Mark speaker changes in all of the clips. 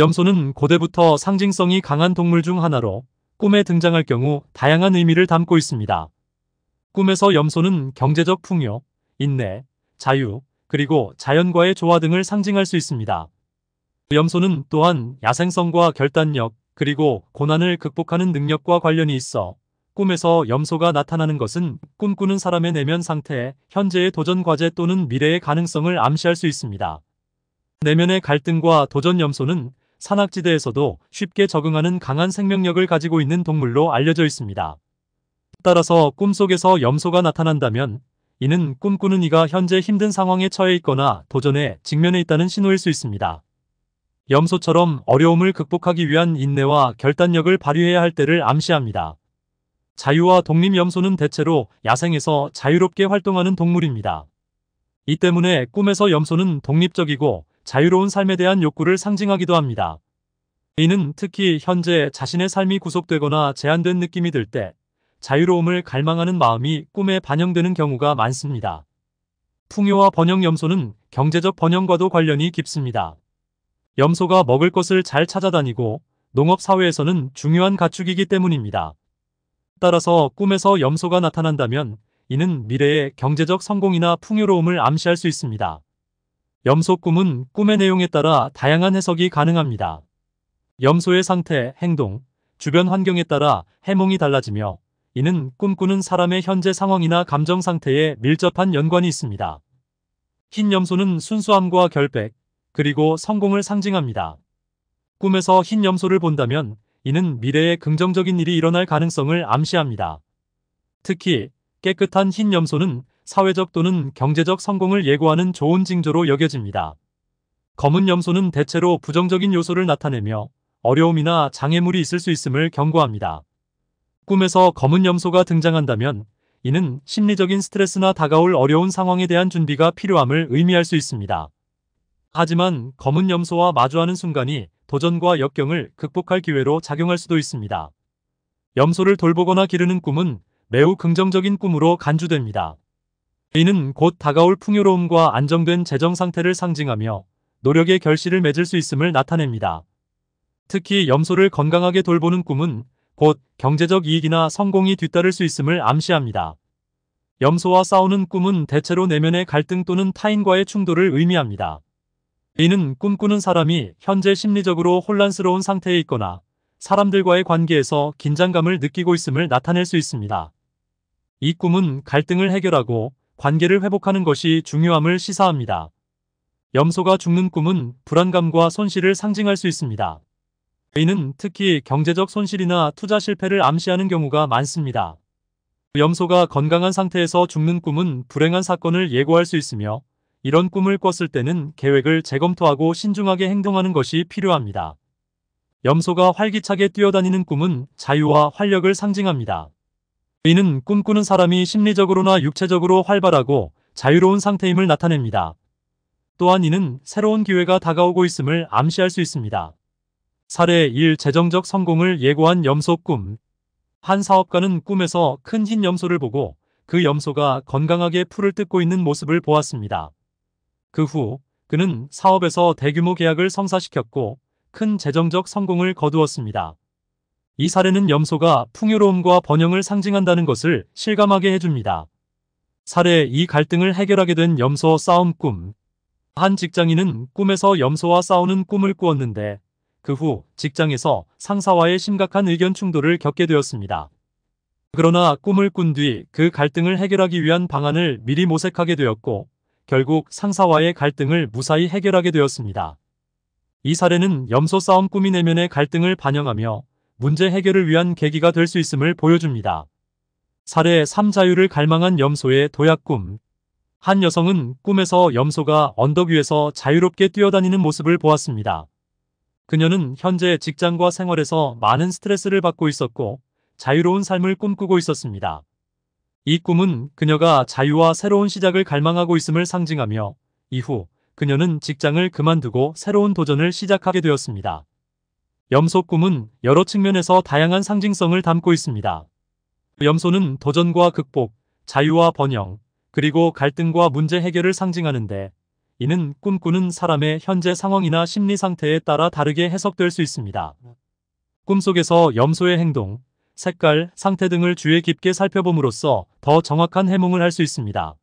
Speaker 1: 염소는 고대부터 상징성이 강한 동물 중 하나로 꿈에 등장할 경우 다양한 의미를 담고 있습니다. 꿈에서 염소는 경제적 풍요, 인내, 자유, 그리고 자연과의 조화 등을 상징할 수 있습니다. 염소는 또한 야생성과 결단력, 그리고 고난을 극복하는 능력과 관련이 있어 꿈에서 염소가 나타나는 것은 꿈꾸는 사람의 내면 상태, 현재의 도전 과제 또는 미래의 가능성을 암시할 수 있습니다. 내면의 갈등과 도전 염소는 산악지대에서도 쉽게 적응하는 강한 생명력을 가지고 있는 동물로 알려져 있습니다. 따라서 꿈속에서 염소가 나타난다면 이는 꿈꾸는 이가 현재 힘든 상황에 처해 있거나 도전에 직면해 있다는 신호일 수 있습니다. 염소처럼 어려움을 극복하기 위한 인내와 결단력을 발휘해야 할 때를 암시합니다. 자유와 독립 염소는 대체로 야생에서 자유롭게 활동하는 동물입니다. 이 때문에 꿈에서 염소는 독립적이고 자유로운 삶에 대한 욕구를 상징하기도 합니다. 이는 특히 현재 자신의 삶이 구속되거나 제한된 느낌이 들 때 자유로움을 갈망하는 마음이 꿈에 반영되는 경우가 많습니다. 풍요와 번영 염소는 경제적 번영과도 관련이 깊습니다. 염소가 먹을 것을 잘 찾아다니고 농업사회에서는 중요한 가축이기 때문입니다. 따라서 꿈에서 염소가 나타난다면 이는 미래의 경제적 성공이나 풍요로움을 암시할 수 있습니다. 염소 꿈은 꿈의 내용에 따라 다양한 해석이 가능합니다. 염소의 상태, 행동, 주변 환경에 따라 해몽이 달라지며 이는 꿈꾸는 사람의 현재 상황이나 감정 상태에 밀접한 연관이 있습니다. 흰 염소는 순수함과 결백, 그리고 성공을 상징합니다. 꿈에서 흰 염소를 본다면 이는 미래에 긍정적인 일이 일어날 가능성을 암시합니다. 특히 깨끗한 흰 염소는 사회적 또는 경제적 성공을 예고하는 좋은 징조로 여겨집니다. 검은 염소는 대체로 부정적인 요소를 나타내며 어려움이나 장애물이 있을 수 있음을 경고합니다. 꿈에서 검은 염소가 등장한다면 이는 심리적인 스트레스나 다가올 어려운 상황에 대한 준비가 필요함을 의미할 수 있습니다. 하지만 검은 염소와 마주하는 순간이 도전과 역경을 극복할 기회로 작용할 수도 있습니다. 염소를 돌보거나 기르는 꿈은 매우 긍정적인 꿈으로 간주됩니다. 이는 곧 다가올 풍요로움과 안정된 재정 상태를 상징하며 노력의 결실을 맺을 수 있음을 나타냅니다. 특히 염소를 건강하게 돌보는 꿈은 곧 경제적 이익이나 성공이 뒤따를 수 있음을 암시합니다. 염소와 싸우는 꿈은 대체로 내면의 갈등 또는 타인과의 충돌을 의미합니다. 이는 꿈꾸는 사람이 현재 심리적으로 혼란스러운 상태에 있거나 사람들과의 관계에서 긴장감을 느끼고 있음을 나타낼 수 있습니다. 이 꿈은 갈등을 해결하고 관계를 회복하는 것이 중요함을 시사합니다. 염소가 죽는 꿈은 불안감과 손실을 상징할 수 있습니다. 이는 특히 경제적 손실이나 투자 실패를 암시하는 경우가 많습니다. 염소가 건강한 상태에서 죽는 꿈은 불행한 사건을 예고할 수 있으며 이런 꿈을 꿨을 때는 계획을 재검토하고 신중하게 행동하는 것이 필요합니다. 염소가 활기차게 뛰어다니는 꿈은 자유와 활력을 상징합니다. 이는 꿈꾸는 사람이 심리적으로나 육체적으로 활발하고 자유로운 상태임을 나타냅니다. 또한 이는 새로운 기회가 다가오고 있음을 암시할 수 있습니다. 사례 1. 재정적 성공을 예고한 염소 꿈. 한 사업가는 꿈에서 큰 흰 염소를 보고 그 염소가 건강하게 풀을 뜯고 있는 모습을 보았습니다. 그 후 그는 사업에서 대규모 계약을 성사시켰고 큰 재정적 성공을 거두었습니다. 이 사례는 염소가 풍요로움과 번영을 상징한다는 것을 실감하게 해줍니다. 사례 이 갈등을 해결하게 된 염소 싸움 꿈. 한 직장인은 꿈에서 염소와 싸우는 꿈을 꾸었는데 그 후 직장에서 상사와의 심각한 의견 충돌을 겪게 되었습니다. 그러나 꿈을 꾼 뒤 그 갈등을 해결하기 위한 방안을 미리 모색하게 되었고 결국 상사와의 갈등을 무사히 해결하게 되었습니다. 이 사례는 염소 싸움 꿈이 내면의 갈등을 반영하며 문제 해결을 위한 계기가 될 수 있음을 보여줍니다. 사례 3자유를 갈망한 염소의 도약 꿈. 한 여성은 꿈에서 염소가 언덕 위에서 자유롭게 뛰어다니는 모습을 보았습니다. 그녀는 현재 직장과 생활에서 많은 스트레스를 받고 있었고 자유로운 삶을 꿈꾸고 있었습니다. 이 꿈은 그녀가 자유와 새로운 시작을 갈망하고 있음을 상징하며 이후 그녀는 직장을 그만두고 새로운 도전을 시작하게 되었습니다. 염소 꿈은 여러 측면에서 다양한 상징성을 담고 있습니다. 염소는 도전과 극복, 자유와 번영, 그리고 갈등과 문제 해결을 상징하는데 이는 꿈꾸는 사람의 현재 상황이나 심리 상태에 따라 다르게 해석될 수 있습니다. 꿈속에서 염소의 행동, 색깔, 상태 등을 주의 깊게 살펴봄으로써 더 정확한 해몽을 할 수 있습니다.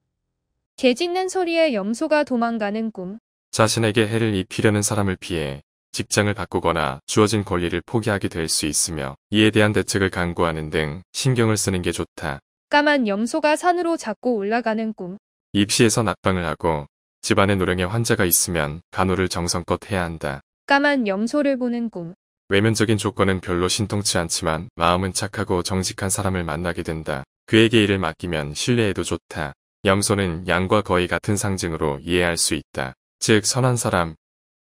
Speaker 2: 개 짖는 소리에 염소가 도망가는 꿈.
Speaker 3: 자신에게 해를 입히려는 사람을 피해 직장을 바꾸거나 주어진 권리를 포기하게 될 수 있으며 이에 대한 대책을 강구하는 등 신경을 쓰는 게 좋다.
Speaker 2: 까만 염소가 산으로 자꾸 올라가는 꿈.
Speaker 3: 입시에서 낙방을 하고 집안에 노령의 환자가 있으면 간호를 정성껏 해야 한다.
Speaker 2: 까만 염소를 보는 꿈.
Speaker 3: 외면적인 조건은 별로 신통치 않지만 마음은 착하고 정직한 사람을 만나게 된다. 그에게 일을 맡기면 신뢰에도 좋다. 염소는 양과 거의 같은 상징으로 이해할 수 있다. 즉 선한 사람,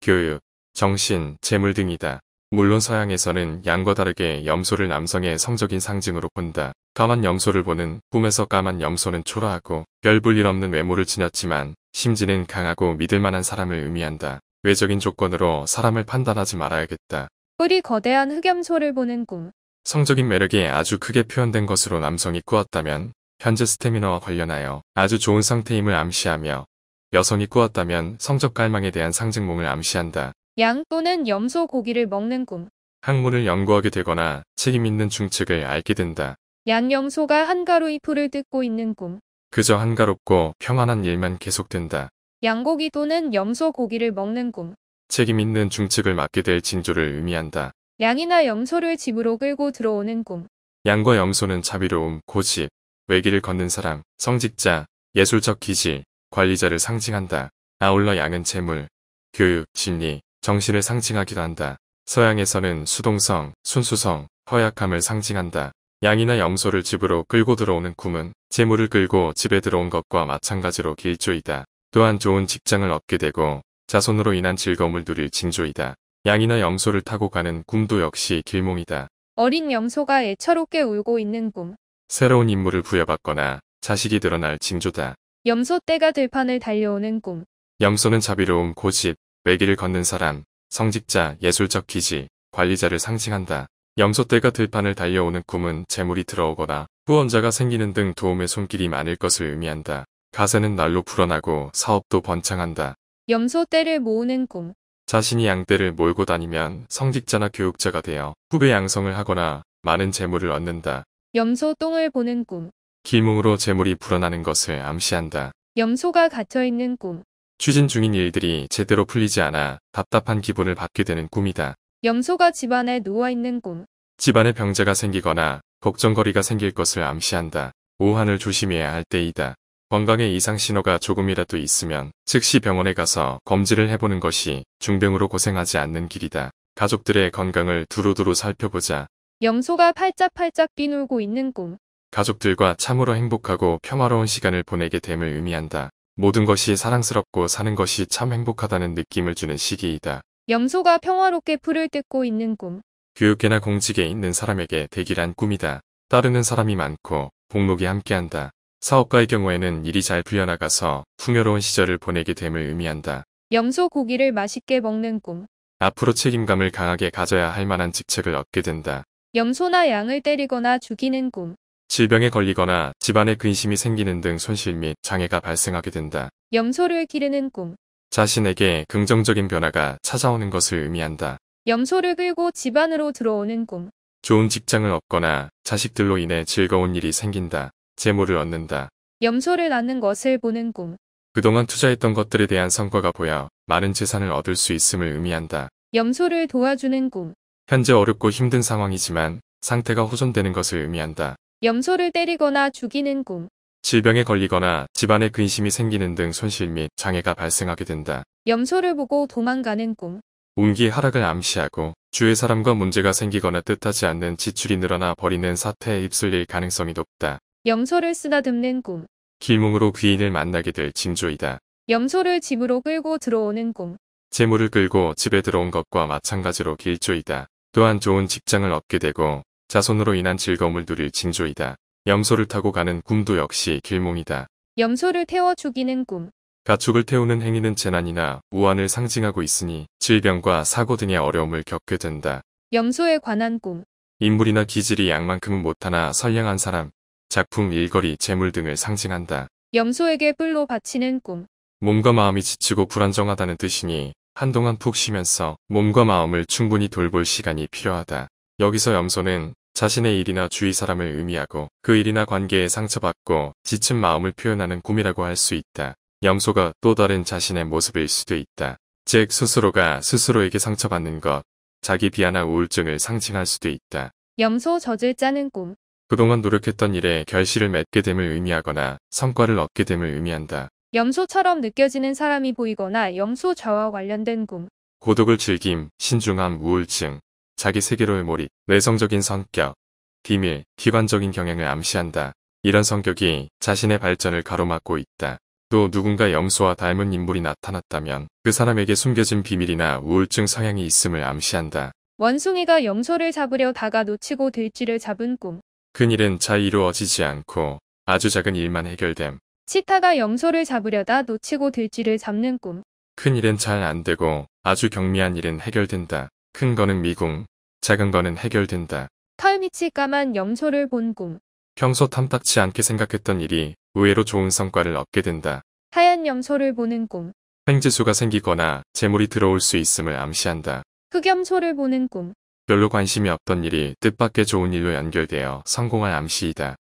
Speaker 3: 교육, 정신, 재물 등이다. 물론 서양에서는 양과 다르게 염소를 남성의 성적인 상징으로 본다. 까만 염소를 보는 꿈에서 까만 염소는 초라하고 별 볼 일 없는 외모를 지녔지만 심지는 강하고 믿을만한 사람을 의미한다. 외적인 조건으로 사람을 판단하지 말아야겠다.
Speaker 2: 뿌리 거대한 흑염소를 보는 꿈.
Speaker 3: 성적인 매력이 아주 크게 표현된 것으로 남성이 꾸었다면 현재 스태미너와 관련하여 아주 좋은 상태임을 암시하며 여성이 꾸었다면 성적 갈망에 대한 상징몽을 암시한다.
Speaker 2: 양 또는 염소 고기를 먹는 꿈.
Speaker 3: 학문을 연구하게 되거나 책임 있는 중책을 알게 된다.
Speaker 2: 양염소가 한가로이 풀을 뜯고 있는 꿈.
Speaker 3: 그저 한가롭고 평안한 일만 계속된다.
Speaker 2: 양고기 또는 염소 고기를 먹는 꿈.
Speaker 3: 책임 있는 중책을 맡게 될 징조를 의미한다.
Speaker 2: 양이나 염소를 집으로 끌고 들어오는 꿈.
Speaker 3: 양과 염소는 자비로움, 고집, 외길을 걷는 사람, 성직자, 예술적 기질, 관리자를 상징한다. 아울러 양은 재물, 교육, 진리, 정신을 상징하기도 한다. 서양에서는 수동성, 순수성, 허약함을 상징한다. 양이나 염소를 집으로 끌고 들어오는 꿈은 재물을 끌고 집에 들어온 것과 마찬가지로 길조이다. 또한 좋은 직장을 얻게 되고 자손으로 인한 즐거움을 누릴 징조이다. 양이나 염소를 타고 가는 꿈도 역시 길몽이다.
Speaker 2: 어린 염소가 애처롭게 울고 있는 꿈.
Speaker 3: 새로운 임무를 부여받거나 자식이 늘어날 징조다.
Speaker 2: 염소 때가 들판을 달려오는 꿈.
Speaker 3: 염소는 자비로운 고집, 외길을 걷는 사람, 성직자, 예술적 기지, 관리자를 상징한다. 염소떼가 들판을 달려오는 꿈은 재물이 들어오거나 후원자가 생기는 등 도움의 손길이 많을 것을 의미한다. 가세는 날로 불어나고 사업도 번창한다.
Speaker 2: 염소떼를 모으는 꿈
Speaker 3: 자신이 양떼를 몰고 다니면 성직자나 교육자가 되어 후배 양성을 하거나 많은 재물을 얻는다.
Speaker 2: 염소똥을 보는 꿈
Speaker 3: 길몽으로 재물이 불어나는 것을 암시한다.
Speaker 2: 염소가 갇혀있는 꿈
Speaker 3: 추진 중인 일들이 제대로 풀리지 않아 답답한 기분을 받게 되는 꿈이다.
Speaker 2: 염소가 집안에 누워있는 꿈.
Speaker 3: 집안에 병자가 생기거나 걱정거리가 생길 것을 암시한다. 오한을 조심해야 할 때이다. 건강에 이상 신호가 조금이라도 있으면 즉시 병원에 가서 검지를 해보는 것이 중병으로 고생하지 않는 길이다. 가족들의 건강을 두루두루 살펴보자.
Speaker 2: 염소가 팔짝팔짝 뛰놀고 있는 꿈.
Speaker 3: 가족들과 참으로 행복하고 평화로운 시간을 보내게 됨을 의미한다. 모든 것이 사랑스럽고 사는 것이 참 행복하다는 느낌을 주는 시기이다.
Speaker 2: 염소가 평화롭게 풀을 뜯고 있는 꿈.
Speaker 3: 교육계나 공직에 있는 사람에게 대기란 꿈이다. 따르는 사람이 많고 복록이 함께한다. 사업가의 경우에는 일이 잘 풀려나가서 풍요로운 시절을 보내게 됨을 의미한다.
Speaker 2: 염소 고기를 맛있게 먹는 꿈.
Speaker 3: 앞으로 책임감을 강하게 가져야 할 만한 직책을 얻게 된다.
Speaker 2: 염소나 양을 때리거나 죽이는 꿈.
Speaker 3: 질병에 걸리거나 집안에 근심이 생기는 등 손실 및 장애가 발생하게 된다.
Speaker 2: 염소를 기르는 꿈.
Speaker 3: 자신에게 긍정적인 변화가 찾아오는 것을 의미한다.
Speaker 2: 염소를 끌고 집안으로 들어오는 꿈.
Speaker 3: 좋은 직장을 얻거나 자식들로 인해 즐거운 일이 생긴다. 재물을 얻는다.
Speaker 2: 염소를 낳는 것을 보는 꿈.
Speaker 3: 그동안 투자했던 것들에 대한 성과가 보여 많은 재산을 얻을 수 있음을 의미한다.
Speaker 2: 염소를 도와주는 꿈.
Speaker 3: 현재 어렵고 힘든 상황이지만 상태가 호전되는 것을 의미한다.
Speaker 2: 염소를 때리거나 죽이는 꿈.
Speaker 3: 질병에 걸리거나 집안에 근심이 생기는 등 손실 및 장애가 발생하게 된다.
Speaker 2: 염소를 보고 도망가는 꿈.
Speaker 3: 운기 하락을 암시하고 주위 사람과 문제가 생기거나 뜻하지 않는 지출이 늘어나 버리는 사태에 입술릴 가능성이 높다.
Speaker 2: 염소를 쓰다듬는 꿈.
Speaker 3: 길몽으로 귀인을 만나게 될 징조이다.
Speaker 2: 염소를 집으로 끌고 들어오는 꿈.
Speaker 3: 재물을 끌고 집에 들어온 것과 마찬가지로 길조이다. 또한 좋은 직장을 얻게 되고 자손으로 인한 즐거움을 누릴 징조이다. 염소를 타고 가는 꿈도 역시 길몽이다.
Speaker 2: 염소를 태워 죽이는 꿈.
Speaker 3: 가축을 태우는 행위는 재난이나 우환을 상징하고 있으니 질병과 사고 등의 어려움을 겪게 된다.
Speaker 2: 염소에 관한 꿈.
Speaker 3: 인물이나 기질이 양만큼은 못하나 선량한 사람, 작품, 일거리, 재물 등을 상징한다.
Speaker 2: 염소에게 뿔로 바치는 꿈.
Speaker 3: 몸과 마음이 지치고 불안정하다는 뜻이니 한동안 푹 쉬면서 몸과 마음을 충분히 돌볼 시간이 필요하다. 여기서 염소는 자신의 일이나 주위 사람을 의미하고 그 일이나 관계에 상처받고 지친 마음을 표현하는 꿈이라고 할 수 있다. 염소가 또 다른 자신의 모습일 수도 있다. 즉 스스로가 스스로에게 상처받는 것, 자기 비하나 우울증을 상징할 수도 있다.
Speaker 2: 염소 젖을 짜는 꿈
Speaker 3: 그동안 노력했던 일에 결실을 맺게 됨을 의미하거나 성과를 얻게 됨을 의미한다.
Speaker 2: 염소처럼 느껴지는 사람이 보이거나 염소 저와 관련된 꿈
Speaker 3: 고독을 즐김, 신중함, 우울증, 자기 세계로의 몰입, 내성적인 성격, 비밀, 기관적인 경향을 암시한다. 이런 성격이 자신의 발전을 가로막고 있다. 또 누군가 염소와 닮은 인물이 나타났다면 그 사람에게 숨겨진 비밀이나 우울증 성향이 있음을 암시한다.
Speaker 2: 원숭이가 염소를 잡으려 다가 놓치고 들쥐를 잡은 꿈.
Speaker 3: 큰일은 잘 이루어지지 않고 아주 작은 일만 해결됨.
Speaker 2: 치타가 염소를 잡으려다 놓치고 들쥐를 잡는 꿈.
Speaker 3: 큰일은 잘 안되고 아주 경미한 일은 해결된다. 큰 거는 미궁, 작은 거는 해결된다.
Speaker 2: 털밑이 까만 염소를 본 꿈.
Speaker 3: 평소 탐탁치 않게 생각했던 일이 의외로 좋은 성과를 얻게 된다.
Speaker 2: 하얀 염소를 보는 꿈.
Speaker 3: 횡재수가 생기거나 재물이 들어올 수 있음을 암시한다.
Speaker 2: 흑염소를 보는 꿈.
Speaker 3: 별로 관심이 없던 일이 뜻밖의 좋은 일로 연결되어 성공한 암시이다.